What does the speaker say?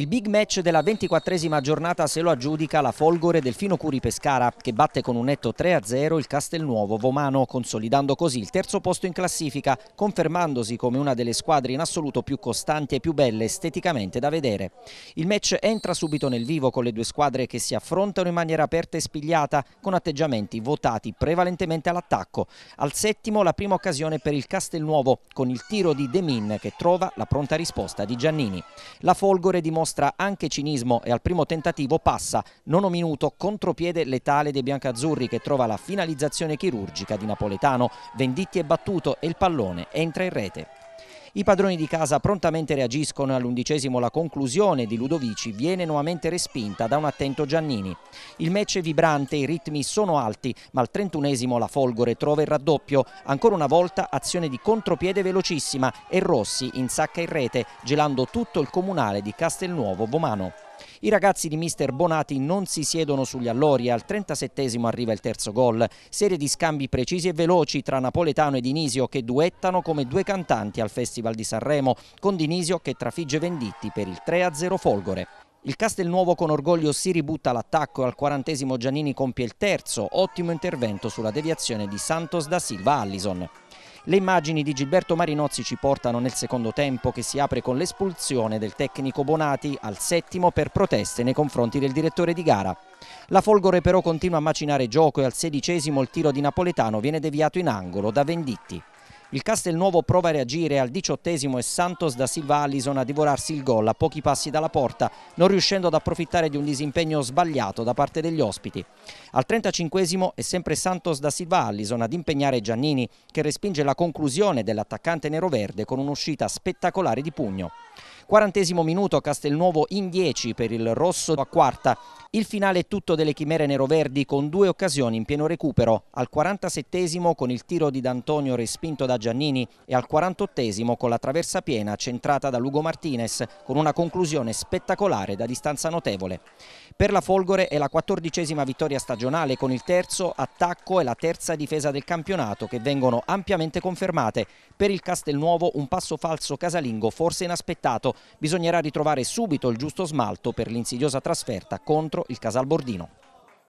Il big match della ventiquattresima giornata se lo aggiudica la Folgore Delfino Curi Pescara che batte con un netto 3-0 il Castelnuovo Vomano consolidando così il terzo posto in classifica confermandosi come una delle squadre in assoluto più costanti e più belle esteticamente da vedere. Il match entra subito nel vivo con le due squadre che si affrontano in maniera aperta e spigliata con atteggiamenti votati prevalentemente all'attacco. Al settimo la prima occasione per il Castelnuovo con il tiro di Demin che trova la pronta risposta di Giannini. La Folgore dimostra mostra anche cinismo e al primo tentativo passa, nono minuto, contropiede letale dei biancazzurri che trova la finalizzazione chirurgica di Napoletano. Venditti è battuto e il pallone entra in rete. I padroni di casa prontamente reagiscono e all'undicesimo la conclusione di Ludovici viene nuovamente respinta da un attento Giannini. Il match è vibrante, i ritmi sono alti, ma al trentunesimo la Folgore trova il raddoppio. Ancora una volta azione di contropiede velocissima e Rossi insacca in rete, gelando tutto il comunale di Castelnuovo Vomano. I ragazzi di mister Bonati non si siedono sugli allori, al 37 esimo arriva il terzo gol. Serie di scambi precisi e veloci tra Napoletano e Dinisio che duettano come due cantanti al Festival di Sanremo, con Dinisio che trafigge Venditti per il 3-0 Folgore. Il Castelnuovo con orgoglio si ributta all'attacco, e al quarantesimo Giannini compie il terzo, ottimo intervento sulla deviazione di Santos da Silva Allison. Le immagini di Gilberto Marinozzi ci portano nel secondo tempo che si apre con l'espulsione del tecnico Bonati al settimo per proteste nei confronti del direttore di gara. La Folgore però continua a macinare gioco e al sedicesimo il tiro di Napoletano viene deviato in angolo da Venditti. Il Castelnuovo prova a reagire al diciottesimo e Santos da Silva Allison a divorarsi il gol a pochi passi dalla porta, non riuscendo ad approfittare di un disimpegno sbagliato da parte degli ospiti. Al 35 è sempre Santos da Silva Allison ad impegnare Giannini, che respinge la conclusione dell'attaccante neroverde con un'uscita spettacolare di pugno. Quarantesimo minuto Castelnuovo in 10 per il rosso a quarta. Il finale è tutto delle chimere neroverdi con due occasioni in pieno recupero. Al 47 con il tiro di D'Antonio respinto da Giannini e al 48 con la traversa piena centrata da Lugo Martinez con una conclusione spettacolare da distanza notevole. Per la Folgore è la quattordicesima vittoria stagionale con il terzo attacco e la terza difesa del campionato che vengono ampiamente confermate. Per il Castelnuovo un passo falso casalingo forse inaspettato Bisognerà ritrovare subito il giusto smalto per l'insidiosa trasferta contro il Casal Bordino.